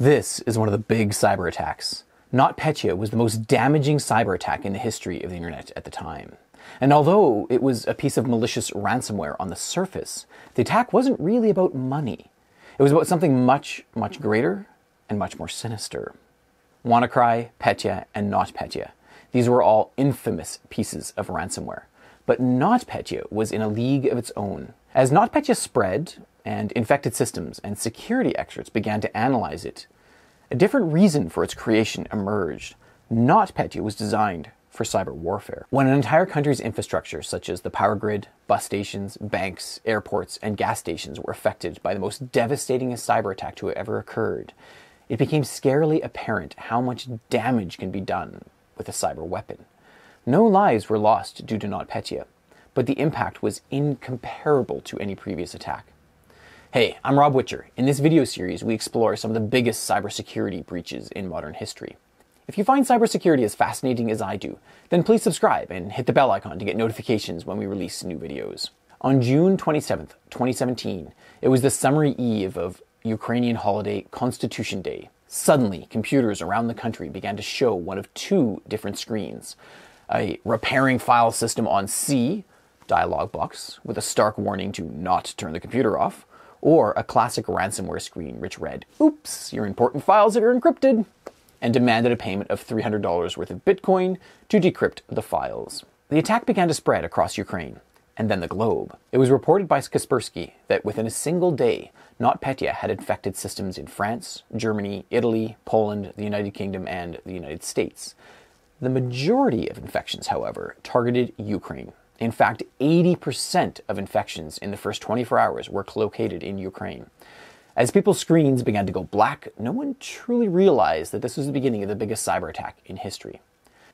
This is one of the big cyber attacks. NotPetya was the most damaging cyber attack in the history of the internet at the time. And although it was a piece of malicious ransomware on the surface, the attack wasn't really about money. It was about something much, much greater and much more sinister. WannaCry, Petya, and NotPetya. These were all infamous pieces of ransomware. But NotPetya was in a league of its own. As NotPetya spread, and infected systems, and security experts began to analyze it. A different reason for its creation emerged. NotPetya was designed for cyber warfare. When an entire country's infrastructure, such as the power grid, bus stations, banks, airports, and gas stations, were affected by the most devastating cyber attack to have ever occurred, it became scarily apparent how much damage can be done with a cyber weapon. No lives were lost due to NotPetya, but the impact was incomparable to any previous attack. Hey, I'm Rob Witcher. In this video series, we explore some of the biggest cybersecurity breaches in modern history. If you find cybersecurity as fascinating as I do, then please subscribe and hit the bell icon to get notifications when we release new videos. On June 27, 2017, it was the summery eve of Ukrainian holiday Constitution Day. Suddenly, computers around the country began to show one of two different screens a repairing file system on C dialog box with a stark warning to not turn the computer off or a classic ransomware screen which read, Oops, your important files are encrypted, and demanded a payment of $300 worth of Bitcoin to decrypt the files. The attack began to spread across Ukraine and then the globe. It was reported by Kaspersky that within a single day, NotPetya had infected systems in France, Germany, Italy, Poland, the United Kingdom, and the United States. The majority of infections, however, targeted Ukraine. In fact, 80% of infections in the first 24 hours were located in Ukraine. As people's screens began to go black, no one truly realized that this was the beginning of the biggest cyber attack in history.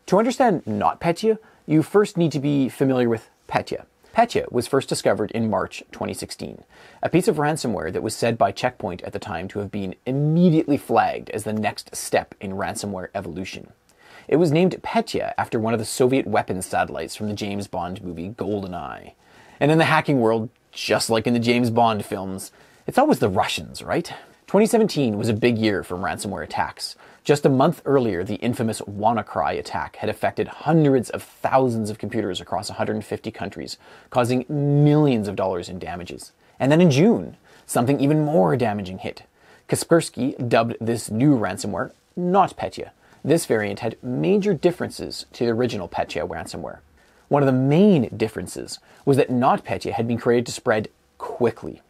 To understand NotPetya, you first need to be familiar with Petya. Petya was first discovered in March 2016, a piece of ransomware that was said by Checkpoint at the time to have been immediately flagged as the next step in ransomware evolution. It was named Petya after one of the Soviet weapons satellites from the James Bond movie GoldenEye. And in the hacking world, just like in the James Bond films, it's always the Russians, right? 2017 was a big year for ransomware attacks. Just a month earlier, the infamous WannaCry attack had affected hundreds of thousands of computers across 150 countries, causing millions of dollars in damages. And then in June, something even more damaging hit. Kaspersky dubbed this new ransomware not Petya, this variant had major differences to the original Petya ransomware. One of the main differences was that NotPetya had been created to spread quickly.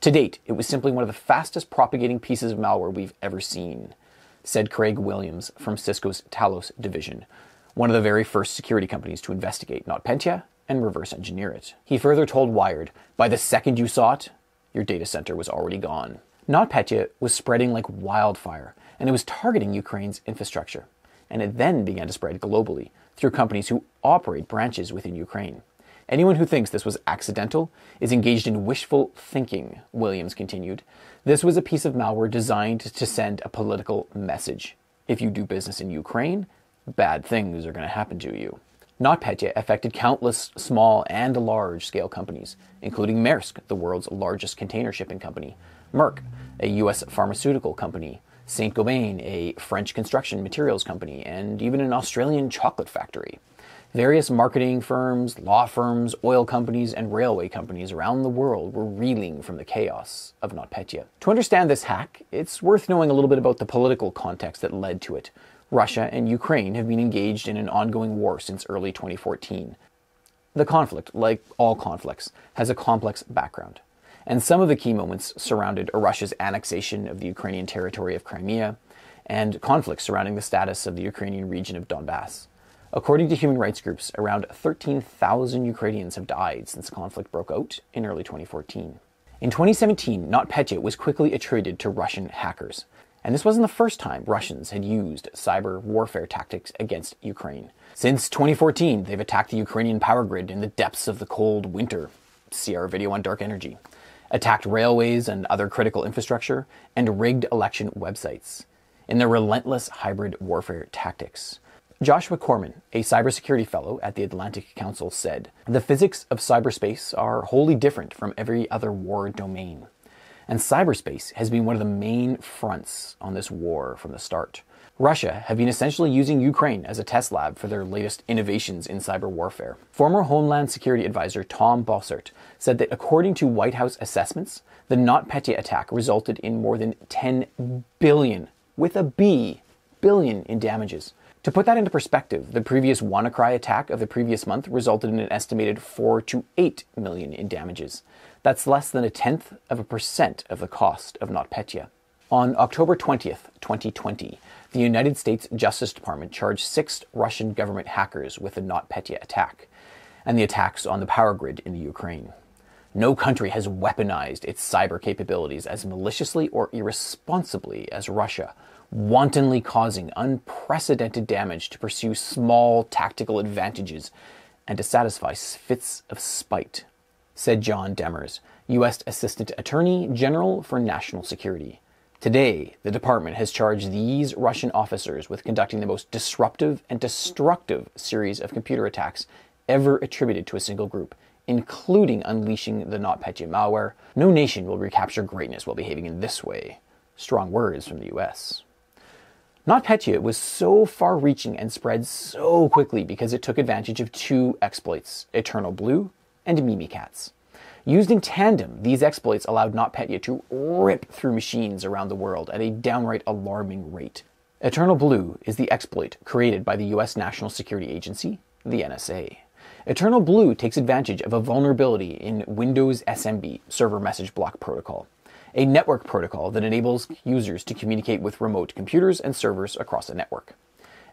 To date, it was simply one of the fastest propagating pieces of malware we've ever seen, said Craig Williams from Cisco's Talos division, one of the very first security companies to investigate NotPetya and reverse engineer it. He further told Wired by the second you saw it, your data center was already gone. NotPetya was spreading like wildfire, and it was targeting Ukraine's infrastructure. And it then began to spread globally through companies who operate branches within Ukraine. Anyone who thinks this was accidental is engaged in wishful thinking, Williams continued. This was a piece of malware designed to send a political message. If you do business in Ukraine, bad things are going to happen to you. NotPetya affected countless small and large scale companies, including Maersk, the world's largest container shipping company, Merck, a U.S. pharmaceutical company, Saint Gobain, a French construction materials company, and even an Australian chocolate factory. Various marketing firms, law firms, oil companies, and railway companies around the world were reeling from the chaos of NotPetya. To understand this hack, it's worth knowing a little bit about the political context that led to it. Russia and Ukraine have been engaged in an ongoing war since early 2014. The conflict, like all conflicts, has a complex background, and some of the key moments surrounded Russia's annexation of the Ukrainian territory of Crimea and conflicts surrounding the status of the Ukrainian region of Donbass. According to human rights groups, around 13,000 Ukrainians have died since the conflict broke out in early 2014. In 2017, NotPetya was quickly attributed to Russian hackers. And this wasn't the first time Russians had used cyber warfare tactics against Ukraine. Since 2014, they've attacked the Ukrainian power grid in the depths of the cold winter. See our video on dark energy. Attacked railways and other critical infrastructure, and rigged election websites in their relentless hybrid warfare tactics. Joshua Corman, a cybersecurity fellow at the Atlantic Council, said The physics of cyberspace are wholly different from every other war domain. And cyberspace has been one of the main fronts on this war from the start. Russia have been essentially using Ukraine as a test lab for their latest innovations in cyber warfare. Former Homeland Security Advisor Tom Bossert said that according to White House assessments, the NotPetya attack resulted in more than 10 billion, with a B, billion in damages, to put that into perspective, the previous WannaCry attack of the previous month resulted in an estimated 4 to 8 million in damages. That's less than a tenth of a percent of the cost of NotPetya. On October 20th, 2020, the United States Justice Department charged six Russian government hackers with the NotPetya attack and the attacks on the power grid in the Ukraine. No country has weaponized its cyber capabilities as maliciously or irresponsibly as Russia wantonly causing unprecedented damage to pursue small tactical advantages and to satisfy fits of spite, said John Demers, U.S. Assistant Attorney General for National Security. Today, the department has charged these Russian officers with conducting the most disruptive and destructive series of computer attacks ever attributed to a single group, including unleashing the NotPetya malware. No nation will recapture greatness while behaving in this way. Strong words from the US. NotPetya was so far reaching and spread so quickly because it took advantage of two exploits, Eternal Blue and Mimikatz. Used in tandem, these exploits allowed NotPetya to rip through machines around the world at a downright alarming rate. Eternal Blue is the exploit created by the US National Security Agency, the NSA. Eternal Blue takes advantage of a vulnerability in Windows SMB, Server Message Block Protocol a network protocol that enables users to communicate with remote computers and servers across a network.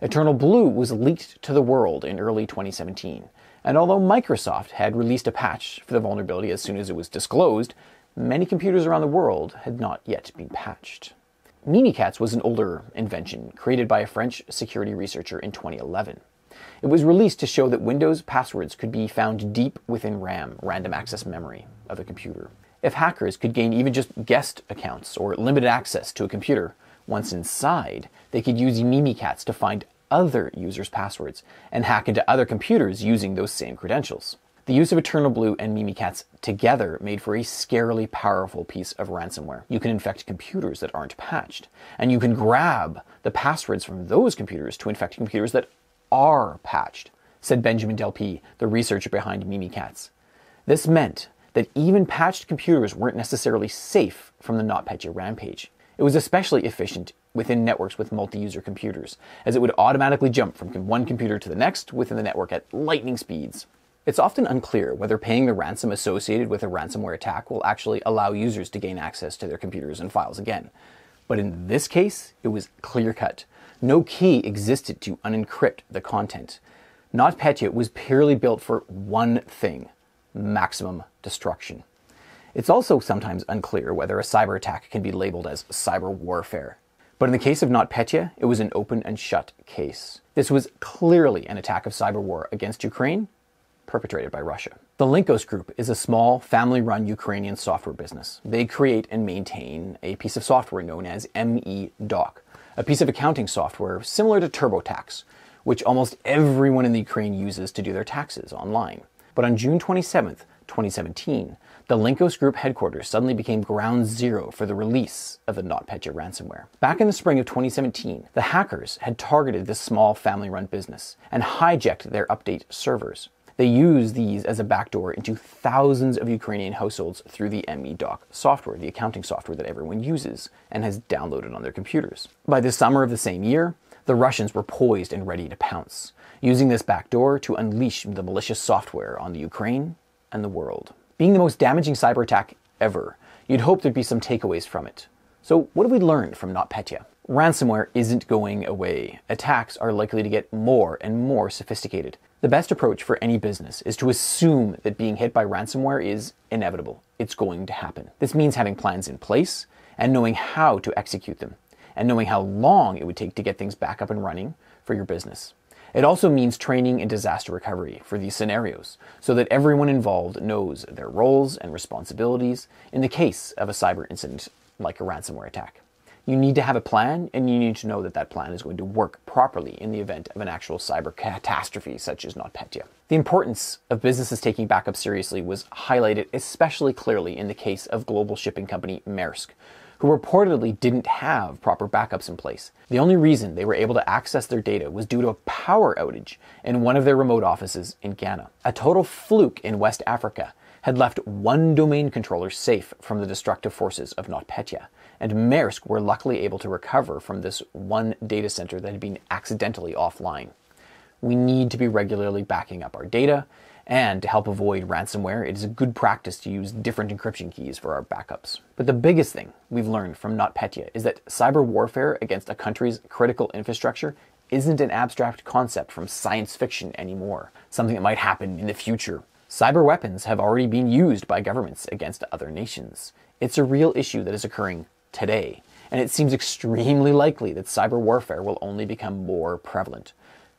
Eternal Blue was leaked to the world in early 2017, and although Microsoft had released a patch for the vulnerability as soon as it was disclosed, many computers around the world had not yet been patched. Minicats was an older invention created by a French security researcher in 2011. It was released to show that Windows passwords could be found deep within RAM, random access memory, of a computer. If hackers could gain even just guest accounts or limited access to a computer, once inside, they could use Mimikatz to find other users' passwords and hack into other computers using those same credentials. The use of Eternal Blue and Mimikatz together made for a scarily powerful piece of ransomware. You can infect computers that aren't patched, and you can grab the passwords from those computers to infect computers that are patched, said Benjamin Delpy, the researcher behind Mimikatz. This meant that even patched computers weren't necessarily safe from the NotPetya rampage. It was especially efficient within networks with multi-user computers, as it would automatically jump from one computer to the next within the network at lightning speeds. It's often unclear whether paying the ransom associated with a ransomware attack will actually allow users to gain access to their computers and files again. But in this case, it was clear cut. No key existed to unencrypt the content. NotPetya was purely built for one thing maximum destruction. It's also sometimes unclear whether a cyber attack can be labeled as cyber warfare. But in the case of NotPetya, it was an open and shut case. This was clearly an attack of cyber war against Ukraine, perpetrated by Russia. The Linkos Group is a small, family run Ukrainian software business. They create and maintain a piece of software known as ME-DOC, a piece of accounting software similar to TurboTax, which almost everyone in the Ukraine uses to do their taxes online. But on June 27, 2017, the Linkos Group headquarters suddenly became ground zero for the release of the NotPetya ransomware. Back in the spring of 2017, the hackers had targeted this small family run business and hijacked their update servers. They used these as a backdoor into thousands of Ukrainian households through the ME-DOC software, the accounting software that everyone uses and has downloaded on their computers. By the summer of the same year, the Russians were poised and ready to pounce using this backdoor to unleash the malicious software on the Ukraine and the world. Being the most damaging cyber attack ever, you'd hope there'd be some takeaways from it. So, what have we learned from NotPetya? Ransomware isn't going away. Attacks are likely to get more and more sophisticated. The best approach for any business is to assume that being hit by ransomware is inevitable. It's going to happen. This means having plans in place and knowing how to execute them, and knowing how long it would take to get things back up and running for your business. It also means training in disaster recovery for these scenarios so that everyone involved knows their roles and responsibilities in the case of a cyber incident like a ransomware attack. You need to have a plan and you need to know that that plan is going to work properly in the event of an actual cyber catastrophe such as NotPetya. The importance of businesses taking backup seriously was highlighted especially clearly in the case of global shipping company Maersk, who reportedly didn't have proper backups in place. The only reason they were able to access their data was due to a power outage in one of their remote offices in Ghana. A total fluke in West Africa had left one domain controller safe from the destructive forces of NotPetya, and Maersk were luckily able to recover from this one data center that had been accidentally offline we need to be regularly backing up our data. And to help avoid ransomware, it is a good practice to use different encryption keys for our backups. But the biggest thing we've learned from NotPetya is that cyber warfare against a country's critical infrastructure isn't an abstract concept from science fiction anymore, something that might happen in the future. Cyber weapons have already been used by governments against other nations. It's a real issue that is occurring today, and it seems extremely likely that cyber warfare will only become more prevalent.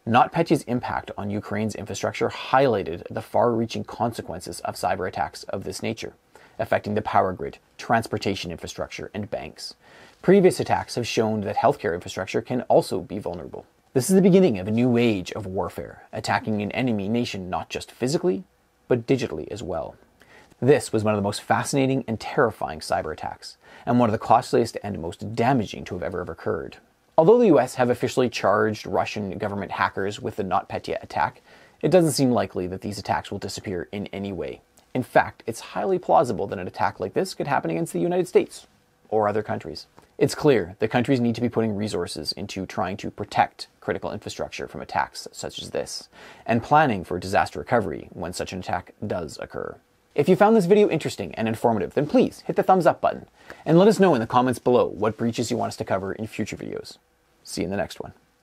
NotPetya's impact on Ukraine's infrastructure highlighted the far reaching consequences of cyber attacks of this nature, affecting the power grid, transportation infrastructure, and banks. Previous attacks have shown that healthcare infrastructure can also be vulnerable. This is the beginning of a new age of warfare, attacking an enemy nation not just physically, but digitally as well. This was one of the most fascinating and terrifying cyber attacks, and one of the costliest and most damaging to have ever occurred. Although the US have officially charged Russian government hackers with the NotPetya attack, it doesn't seem likely that these attacks will disappear in any way. In fact, it's highly plausible that an attack like this could happen against the United States or other countries. It's clear that countries need to be putting resources into trying to protect critical infrastructure from attacks such as this, and planning for disaster recovery when such an attack does occur. If you found this video interesting and informative, then please hit the thumbs up button, and let us know in the comments below what breaches you want us to cover in future videos. See you in the next one.